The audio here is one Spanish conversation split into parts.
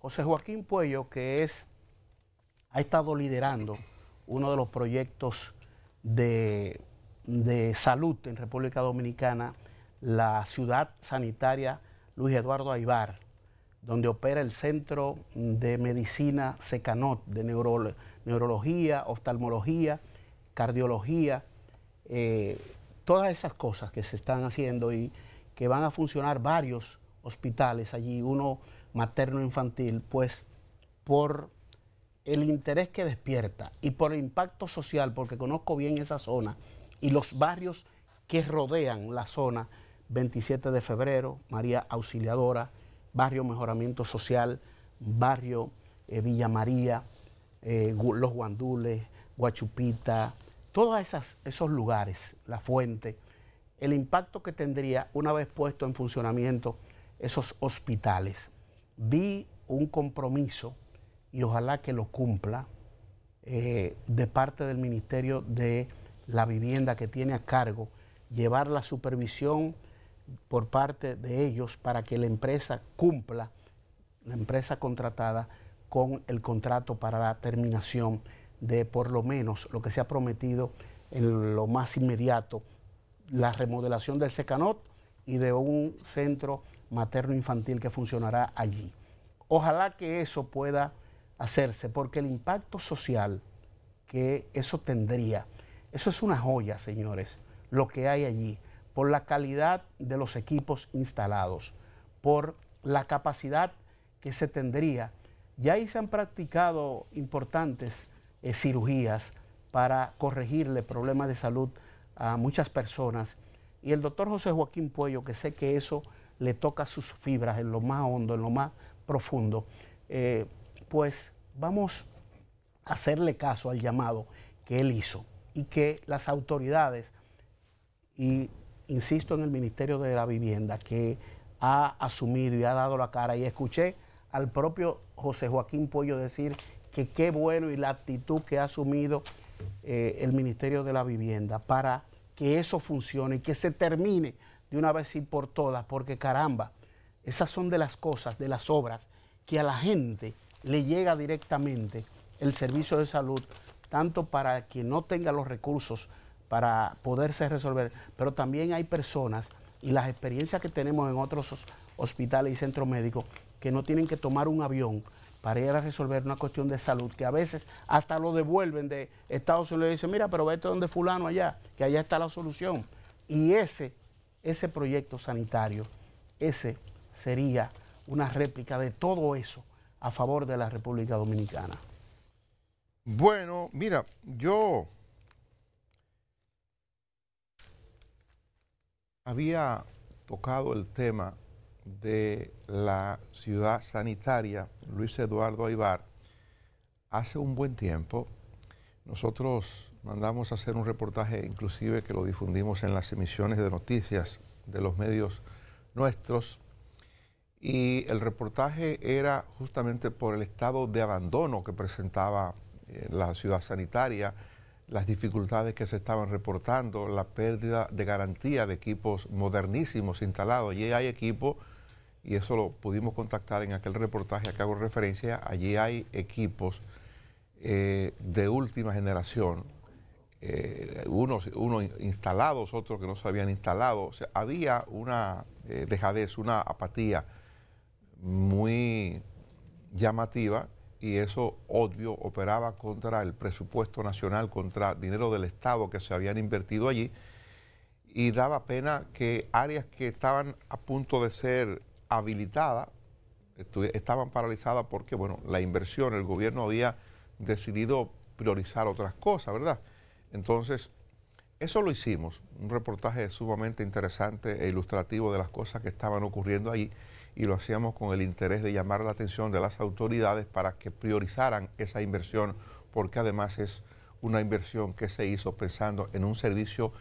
José Joaquín Puello, que es, ha estado liderando uno de los proyectos de, salud en República Dominicana, la ciudad sanitaria Luis Eduardo Aibar, donde opera el Centro de Medicina Secanot, de neurología, oftalmología, cardiología, eh, todas esas cosas que se están haciendo y que van a funcionar varios hospitales allí, uno materno-infantil, pues por el interés que despierta y por el impacto social, porque conozco bien esa zona y los barrios que rodean la zona, 27 de febrero, María Auxiliadora, Barrio Mejoramiento Social, Barrio eh, Villa María, eh, Los Guandules, Guachupita, todos esos lugares, la fuente, el impacto que tendría una vez puesto en funcionamiento esos hospitales vi un compromiso y ojalá que lo cumpla eh, de parte del Ministerio de la Vivienda que tiene a cargo llevar la supervisión por parte de ellos para que la empresa cumpla, la empresa contratada, con el contrato para la terminación de por lo menos lo que se ha prometido en lo más inmediato, la remodelación del Secanot y de un centro materno-infantil que funcionará allí. Ojalá que eso pueda hacerse, porque el impacto social que eso tendría, eso es una joya, señores, lo que hay allí, por la calidad de los equipos instalados, por la capacidad que se tendría. Ya ahí se han practicado importantes eh, cirugías para corregirle problemas de salud a muchas personas. Y el doctor José Joaquín Puello, que sé que eso le toca sus fibras en lo más hondo, en lo más profundo, eh, pues vamos a hacerle caso al llamado que él hizo y que las autoridades, y insisto en el Ministerio de la Vivienda, que ha asumido y ha dado la cara, y escuché al propio José Joaquín Pollo decir que qué bueno y la actitud que ha asumido eh, el Ministerio de la Vivienda para que eso funcione y que se termine de una vez y por todas, porque caramba, esas son de las cosas, de las obras, que a la gente le llega directamente el servicio de salud, tanto para quien no tenga los recursos para poderse resolver, pero también hay personas y las experiencias que tenemos en otros hospitales y centros médicos que no tienen que tomar un avión para ir a resolver una cuestión de salud, que a veces hasta lo devuelven de Estados Unidos y dicen, mira, pero vete donde fulano allá, que allá está la solución. Y ese ese proyecto sanitario, ese sería una réplica de todo eso a favor de la República Dominicana. Bueno, mira, yo había tocado el tema de la ciudad sanitaria Luis Eduardo Aibar hace un buen tiempo. Nosotros mandamos a hacer un reportaje, inclusive que lo difundimos en las emisiones de noticias de los medios nuestros. Y el reportaje era justamente por el estado de abandono que presentaba eh, la ciudad sanitaria, las dificultades que se estaban reportando, la pérdida de garantía de equipos modernísimos instalados. Allí hay equipo, y eso lo pudimos contactar en aquel reportaje a que hago referencia, allí hay equipos eh, de última generación, eh, unos, unos, instalados, otros que no se habían instalado. había una eh, dejadez, una apatía muy llamativa y eso, obvio, operaba contra el presupuesto nacional, contra dinero del Estado que se habían invertido allí y daba pena que áreas que estaban a punto de ser habilitadas estaban paralizadas porque, bueno, la inversión, el gobierno había decidido priorizar otras cosas, ¿verdad? Entonces, eso lo hicimos, un reportaje sumamente interesante e ilustrativo de las cosas que estaban ocurriendo ahí y lo hacíamos con el interés de llamar la atención de las autoridades para que priorizaran esa inversión, porque además es una inversión que se hizo pensando en un servicio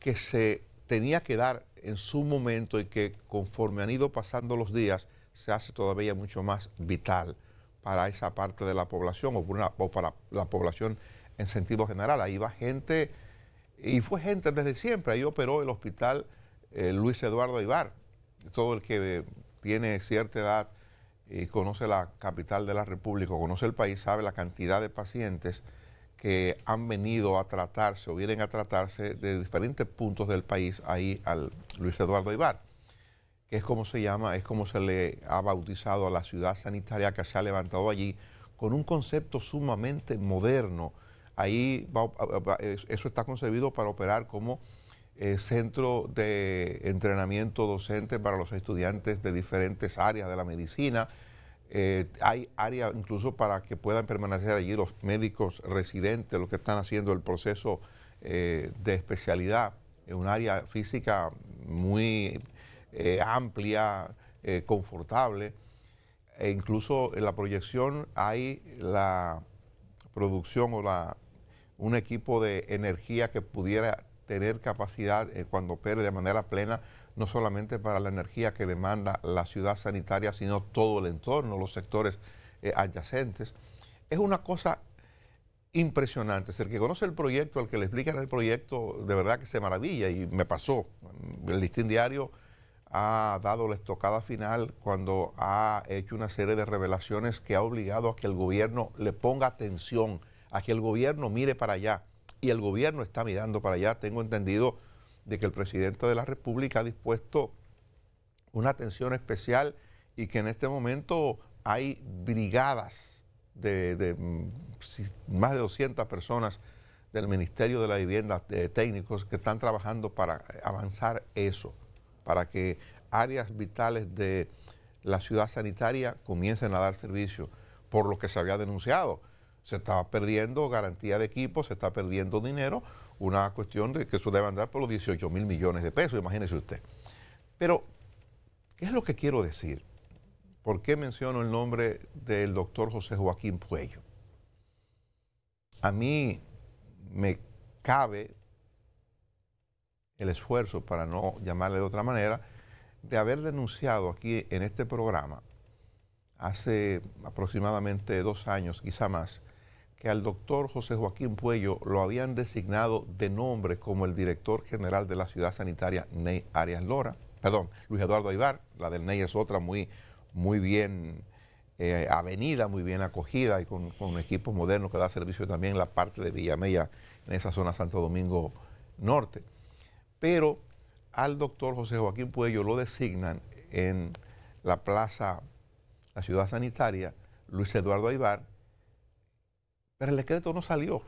que se tenía que dar en su momento y que conforme han ido pasando los días se hace todavía mucho más vital para esa parte de la población o para la población en sentido general. Ahí va gente, y fue gente desde siempre. Ahí operó el hospital eh, Luis Eduardo Ibar. Todo el que eh, tiene cierta edad y conoce la capital de la República, o conoce el país, sabe la cantidad de pacientes que han venido a tratarse o vienen a tratarse de diferentes puntos del país ahí al Luis Eduardo Ibar, que es como se llama, es como se le ha bautizado a la ciudad sanitaria que se ha levantado allí con un concepto sumamente moderno Ahí eso está concebido para operar como eh, centro de entrenamiento docente para los estudiantes de diferentes áreas de la medicina. Eh, hay área incluso para que puedan permanecer allí los médicos residentes, los que están haciendo el proceso eh, de especialidad, en un área física muy amplia, confortable. E incluso en la proyección hay la producción o la un equipo de energía que pudiera tener capacidad eh, cuando opere de manera plena, no solamente para la energía que demanda la ciudad sanitaria, sino todo el entorno, los sectores eh, adyacentes. Es una cosa impresionante. el que conoce el proyecto, el que le explican el proyecto, de verdad que se maravilla y me pasó. El listín diario ha dado la estocada final cuando ha hecho una serie de revelaciones que ha obligado a que el gobierno le ponga atención a que el gobierno mire para allá. Y el gobierno está mirando para allá. Tengo entendido de que el presidente de la República ha dispuesto una atención especial y que en este momento hay brigadas de, mm, más de 200 personas del Ministerio de la Vivienda, de técnicos que están trabajando para avanzar eso, para que áreas vitales de la ciudad sanitaria comiencen a dar servicio, por lo que se había denunciado se está perdiendo garantía de equipo, se está perdiendo dinero, una cuestión de que eso debe andar por los 18 mil millones de pesos, imagínese usted. Pero, ¿qué es lo que quiero decir? ¿Por qué menciono el nombre del doctor José Joaquín Puello? A mí me cabe el esfuerzo, para no llamarle de otra manera, de haber denunciado aquí en este programa hace aproximadamente dos años, quizá más, que al doctor José Joaquín Puello lo habían designado de nombre como el director general de la ciudad sanitaria Ney Arias Lora, perdón, Luis Eduardo Aibar, la del Ney es otra muy, muy bien eh, avenida, muy bien acogida y con, un equipo moderno que da servicio también en la parte de Villamella, en esa zona Santo Domingo Norte. Pero al doctor José Joaquín Puello lo designan en la plaza, la ciudad sanitaria, Luis Eduardo Aibar pero el decreto no salió.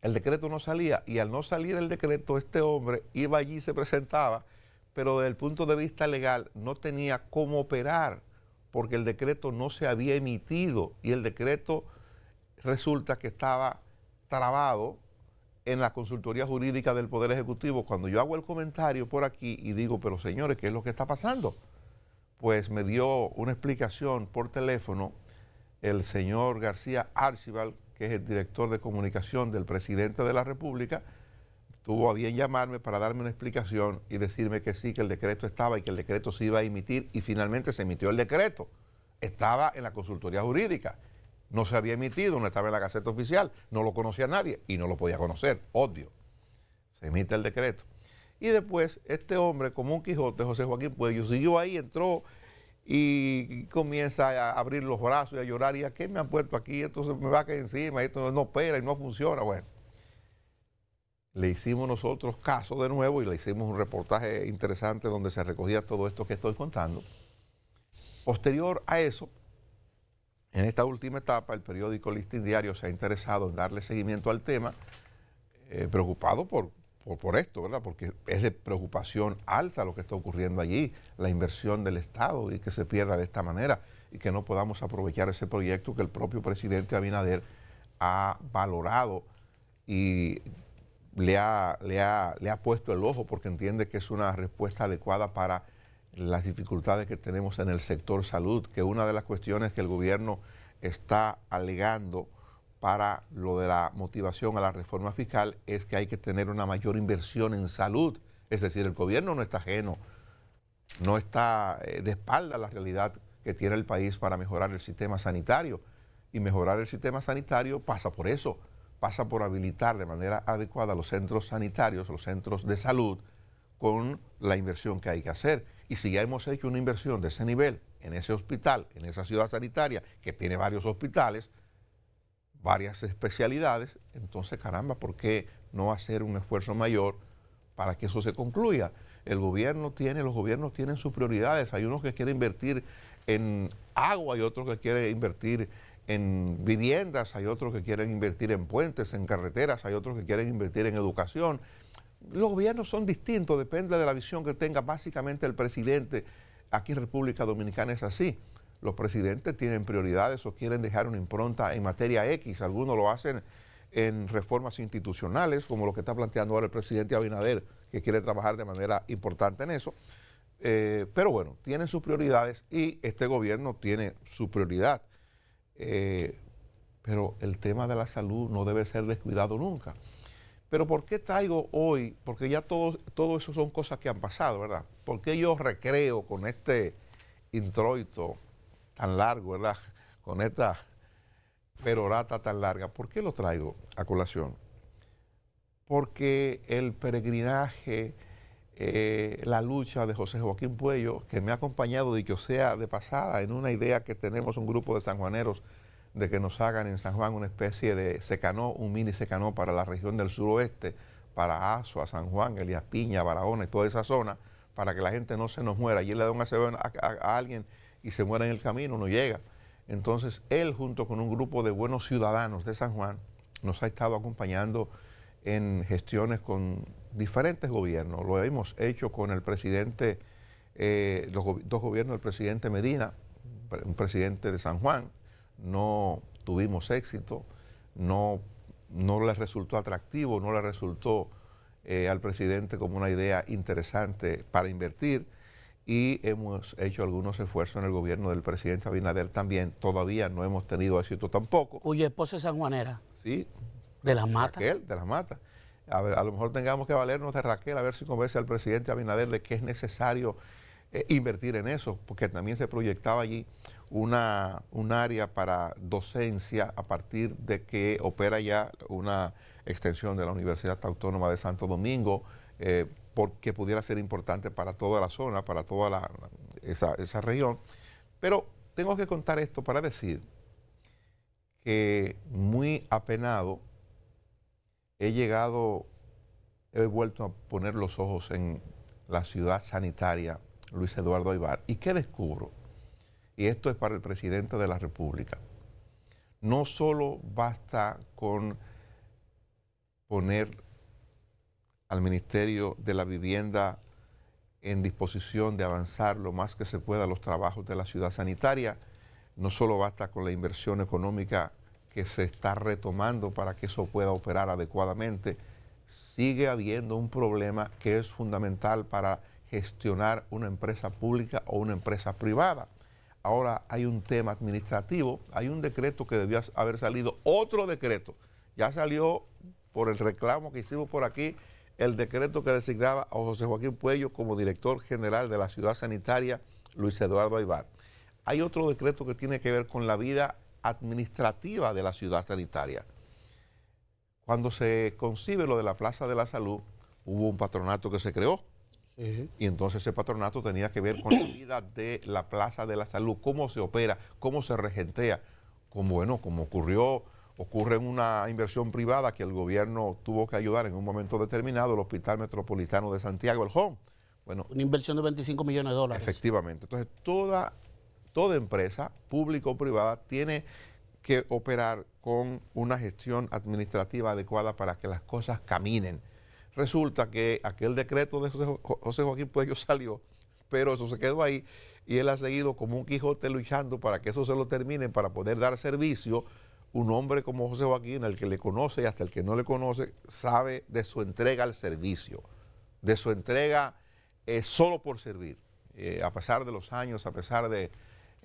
El decreto no salía y al no salir el decreto, este hombre iba allí se presentaba, pero desde el punto de vista legal no tenía cómo operar porque el decreto no se había emitido y el decreto resulta que estaba trabado en la consultoría jurídica del Poder Ejecutivo. Cuando yo hago el comentario por aquí y digo, pero señores, ¿qué es lo que está pasando? Pues me dio una explicación por teléfono el señor García Archibald, que es el director de comunicación del presidente de la República, tuvo a bien llamarme para darme una explicación y decirme que sí, que el decreto estaba y que el decreto se iba a emitir y finalmente se emitió el decreto. Estaba en la consultoría jurídica, no se había emitido, no estaba en la Gaceta Oficial, no lo conocía nadie y no lo podía conocer, obvio. Se emite el decreto. Y después este hombre, como un Quijote, José Joaquín Puello, siguió ahí, entró y comienza a abrir los brazos y a llorar, ¿y a qué me han puesto aquí? Esto me va a caer encima, esto no, opera y no funciona. Bueno, le hicimos nosotros caso de nuevo y le hicimos un reportaje interesante donde se recogía todo esto que estoy contando. Posterior a eso, en esta última etapa, el periódico Listín Diario se ha interesado en darle seguimiento al tema, eh, preocupado por por, por, esto, ¿verdad? Porque es de preocupación alta lo que está ocurriendo allí, la inversión del Estado y que se pierda de esta manera y que no podamos aprovechar ese proyecto que el propio presidente Abinader ha valorado y le ha, le ha, le ha puesto el ojo porque entiende que es una respuesta adecuada para las dificultades que tenemos en el sector salud, que una de las cuestiones que el gobierno está alegando para lo de la motivación a la reforma fiscal es que hay que tener una mayor inversión en salud. Es decir, el gobierno no está ajeno, no está eh, de espalda a la realidad que tiene el país para mejorar el sistema sanitario. Y mejorar el sistema sanitario pasa por eso, pasa por habilitar de manera adecuada los centros sanitarios, los centros de salud, con la inversión que hay que hacer. Y si ya hemos hecho una inversión de ese nivel en ese hospital, en esa ciudad sanitaria, que tiene varios hospitales, varias especialidades, entonces caramba, ¿por qué no hacer un esfuerzo mayor para que eso se concluya? El gobierno tiene, los gobiernos tienen sus prioridades, hay unos que quieren invertir en agua hay otros que quieren invertir en viviendas, hay otros que quieren invertir en puentes, en carreteras, hay otros que quieren invertir en educación. Los gobiernos son distintos, depende de la visión que tenga básicamente el presidente. Aquí en República Dominicana es así. Los presidentes tienen prioridades o quieren dejar una impronta en materia X. Algunos lo hacen en reformas institucionales, como lo que está planteando ahora el presidente Abinader, que quiere trabajar de manera importante en eso. Eh, pero bueno, tienen sus prioridades y este gobierno tiene su prioridad. Eh, pero el tema de la salud no debe ser descuidado nunca. Pero ¿por qué traigo hoy? Porque ya todo, todo eso son cosas que han pasado, ¿verdad? ¿Por qué yo recreo con este introito tan largo, ¿verdad? Con esta perorata tan larga. ¿Por qué lo traigo a colación? Porque el peregrinaje, eh, la lucha de José Joaquín Puello, que me ha acompañado y que sea de pasada en una idea que tenemos un grupo de sanjuaneros de que nos hagan en San Juan una especie de secano, un mini secanó para la región del suroeste, para Asoa, San Juan, Elías Piña, Barahona y toda esa zona, para que la gente no se nos muera. y le da un a alguien y se muere en el camino, no llega. Entonces él junto con un grupo de buenos ciudadanos de San Juan nos ha estado acompañando en gestiones con diferentes gobiernos. Lo hemos hecho con el presidente, eh, los dos gobiernos del presidente Medina, un presidente de San Juan. No tuvimos éxito, no, no le resultó atractivo, no le resultó eh, al presidente como una idea interesante para invertir y hemos hecho algunos esfuerzos en el gobierno del presidente Abinader también. Todavía no hemos tenido éxito tampoco. Cuya esposa es Juanera? Sí. De las matas. Raquel, de las matas. A, lo mejor tengamos que valernos de Raquel a ver si convence al presidente Abinader de que es necesario eh, invertir en eso, porque también se proyectaba allí una, un área para docencia a partir de que opera ya una extensión de la Universidad Autónoma de Santo Domingo. Eh, porque pudiera ser importante para toda la zona, para toda esa, esa región. Pero tengo que contar esto para decir que muy apenado he llegado, he vuelto a poner los ojos en la ciudad sanitaria Luis Eduardo Aybar. ¿Y qué descubro? Y esto es para el presidente de la República. No solo basta con poner al Ministerio de la Vivienda en disposición de avanzar lo más que se pueda los trabajos de la ciudad sanitaria. No solo basta con la inversión económica que se está retomando para que eso pueda operar adecuadamente, sigue habiendo un problema que es fundamental para gestionar una empresa pública o una empresa privada. Ahora hay un tema administrativo, hay un decreto que debió haber salido, otro decreto, ya salió por el reclamo que hicimos por aquí el decreto que designaba a José Joaquín Puello como director general de la ciudad sanitaria Luis Eduardo Aybar. Hay otro decreto que tiene que ver con la vida administrativa de la ciudad sanitaria. Cuando se concibe lo de la Plaza de la Salud, hubo un patronato que se creó. Y entonces ese patronato tenía que ver con la vida de la Plaza de la Salud, cómo se opera, cómo se regentea, cómo bueno, como ocurrió ocurre en una inversión privada que el gobierno tuvo que ayudar en un momento determinado, el Hospital Metropolitano de Santiago, el HOM. Bueno, una inversión de 25 millones de dólares. Efectivamente. Entonces, toda, toda empresa, público o privada, tiene que operar con una gestión administrativa adecuada para que las cosas caminen. Resulta que aquel decreto de José, Joaquín Puello salió, pero eso se quedó ahí y él ha seguido como un Quijote luchando para que eso se lo termine, para poder dar servicio un hombre como José Joaquín, el que le conoce y hasta el que no le conoce, sabe de su entrega al servicio, de su entrega eh, solo por servir, eh, a pesar de los años, a pesar de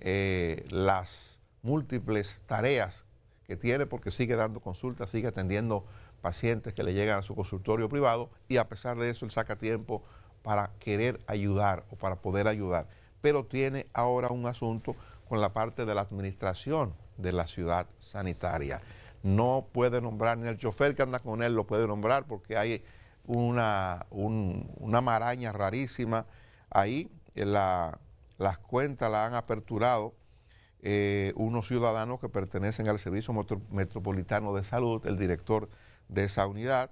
eh, las múltiples tareas que tiene, porque sigue dando consultas, sigue atendiendo pacientes que le llegan a su consultorio privado y a pesar de eso él saca tiempo para querer ayudar o para poder ayudar. Pero tiene ahora un asunto con la parte de la administración de la ciudad sanitaria. No puede nombrar ni el chofer que anda con él, lo puede nombrar porque hay una, maraña rarísima ahí. Eh, las cuentas las han aperturado eh, unos ciudadanos que pertenecen al Servicio Metropolitano de Salud, el director de esa unidad,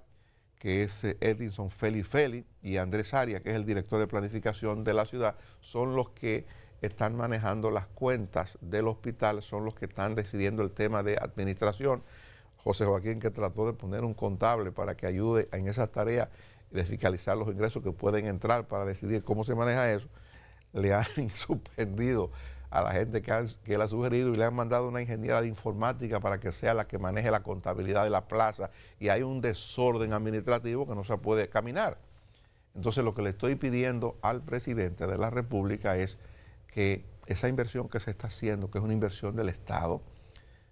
que es eh, Edinson Feli Feli, y Andrés Aria que es el director de planificación de la ciudad, son los que están manejando las cuentas del hospital, son los que están decidiendo el tema de administración. José Joaquín que trató de poner un contable para que ayude en esa tarea de fiscalizar los ingresos que pueden entrar para decidir cómo se maneja eso, le han suspendido a la gente que, que él ha sugerido y le han mandado una ingeniera de informática para que sea la que maneje la contabilidad de la plaza y hay un desorden administrativo que no se puede caminar. Entonces lo que le estoy pidiendo al presidente de la República es que esa inversión que se está haciendo, que es una inversión del Estado,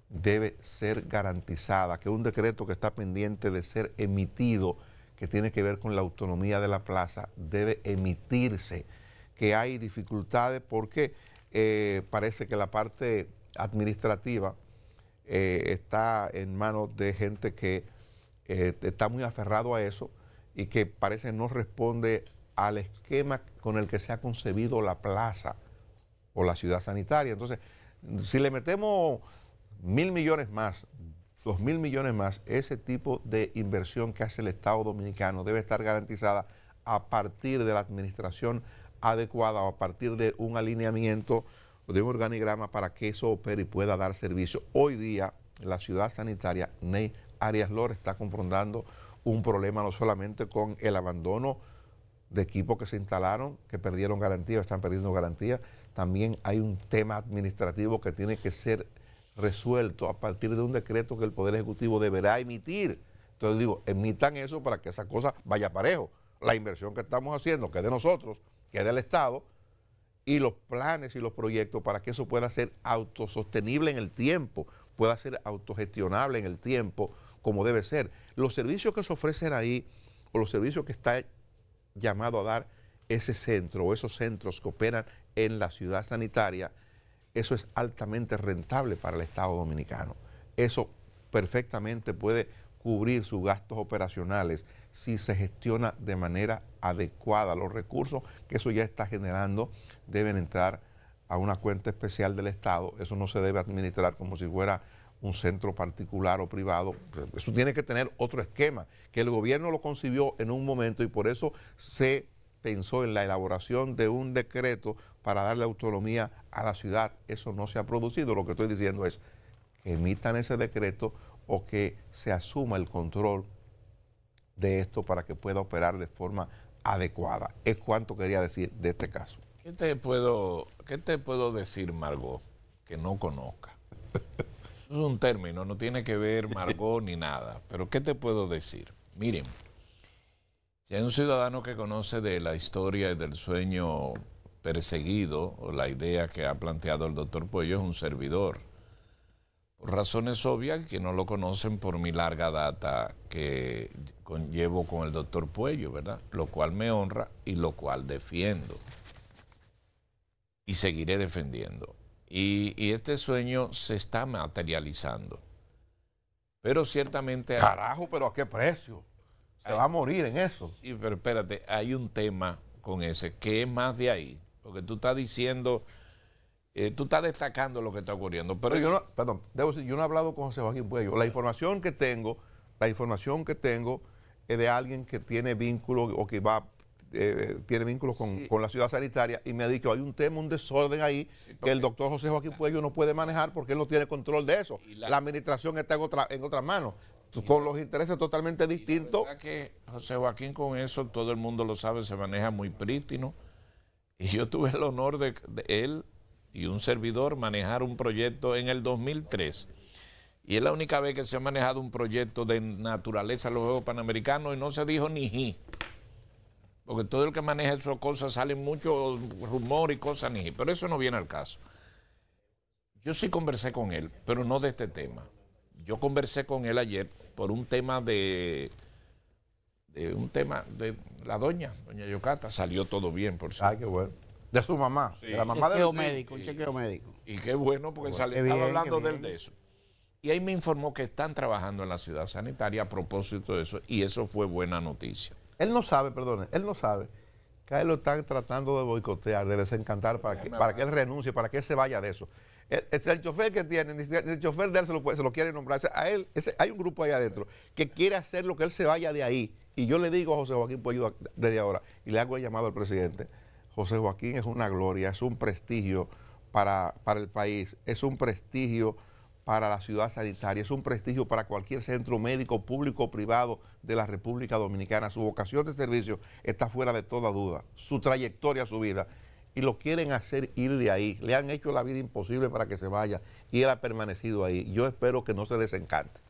debe ser garantizada, que un decreto que está pendiente de ser emitido, que tiene que ver con la autonomía de la plaza, debe emitirse, que hay dificultades porque eh, parece que la parte administrativa eh, está en manos de gente que eh, está muy aferrado a eso y que parece no responde al esquema con el que se ha concebido la plaza o la ciudad sanitaria. Entonces, si le metemos mil millones más, dos mil millones más, ese tipo de inversión que hace el Estado dominicano debe estar garantizada a partir de la administración adecuada o a partir de un alineamiento de un organigrama para que eso opere y pueda dar servicio. Hoy día la ciudad sanitaria Ney Arias Lor está confrontando un problema no solamente con el abandono de equipos que se instalaron, que perdieron garantía o están perdiendo garantía, también hay un tema administrativo que tiene que ser resuelto a partir de un decreto que el Poder Ejecutivo deberá emitir. Entonces digo, emitan eso para que esa cosa vaya parejo. La inversión que estamos haciendo, que es de nosotros, que es del Estado, y los planes y los proyectos para que eso pueda ser autosostenible en el tiempo, pueda ser autogestionable en el tiempo, como debe ser. Los servicios que se ofrecen ahí, o los servicios que está llamado a dar ese centro o esos centros que operan en la ciudad sanitaria, eso es altamente rentable para el Estado dominicano. Eso perfectamente puede cubrir sus gastos operacionales si se gestiona de manera adecuada. Los recursos que eso ya está generando deben entrar a una cuenta especial del Estado. Eso no se debe administrar como si fuera un centro particular o privado. Eso tiene que tener otro esquema, que el gobierno lo concibió en un momento y por eso se pensó en la elaboración de un decreto para darle autonomía a la ciudad. Eso no se ha producido. Lo que estoy diciendo es que emitan ese decreto o que se asuma el control de esto para que pueda operar de forma adecuada. Es cuanto quería decir de este caso. ¿Qué te puedo, qué te puedo decir, Margot, que no conozca? es un término, no tiene que ver Margot ni nada, pero ¿qué te puedo decir? Miren, si hay un ciudadano que conoce de la historia y del sueño perseguido o la idea que ha planteado el doctor Puello es un servidor. Por razones obvias, que no lo conocen por mi larga data que conllevo con el doctor Puello, ¿verdad? Lo cual me honra y lo cual defiendo. Y seguiré defendiendo. Y, y este sueño se está materializando. Pero ciertamente... Carajo, pero ¿a qué precio? se va a morir en eso. Sí, pero espérate, hay un tema con ese, que es más de ahí, porque tú estás diciendo, eh, tú estás destacando lo que está ocurriendo. Pero, yo no, perdón, debo decir, yo no he hablado con José Joaquín Pueyo La información que tengo, la información que tengo es de alguien que tiene vínculo o que va eh, tiene vínculos con, la ciudad sanitaria y me ha dicho hay un tema, un desorden ahí que el doctor José Joaquín Puello no puede manejar porque él no tiene control de eso. La, administración está en otras manos con los intereses totalmente distintos. que José Joaquín con eso, todo el mundo lo sabe, se maneja muy prístino. Y yo tuve el honor de, él y un servidor manejar un proyecto en el 2003. Y es la única vez que se ha manejado un proyecto de naturaleza en los Juegos Panamericanos y no se dijo ni ji. Porque todo el que maneja esas cosas sale mucho rumor y cosas ni ji. Pero eso no viene al caso. Yo sí conversé con él, pero no de este tema yo conversé con él ayer por un tema de, de un tema de la doña, doña Yocata, salió todo bien, por cierto. Ay, qué bueno. De su mamá, de la mamá chequeo de médico, un chequeo médico. Y qué bueno, porque estaba hablando del de eso. Y ahí me informó que están trabajando en la ciudad sanitaria a propósito de eso, y eso fue buena noticia. Él no sabe, perdone, él no sabe que a lo están tratando de boicotear, de desencantar para que, para que él renuncie, para que él se vaya de eso. Eh, el chofer que tiene, el chofer de él se lo, quiere nombrar. a él, hay un grupo ahí adentro que quiere hacer lo que él se vaya de ahí. Y yo le digo a José Joaquín Puello desde ahora, y le hago el llamado al presidente, José Joaquín es una gloria, es un prestigio para, para el país, es un prestigio para la ciudad sanitaria, es un prestigio para cualquier centro médico público o privado de la República Dominicana. Su vocación de servicio está fuera de toda duda, su trayectoria, su vida y lo quieren hacer ir de ahí. Le han hecho la vida imposible para que se vaya y él ha permanecido ahí. Yo espero que no se desencante.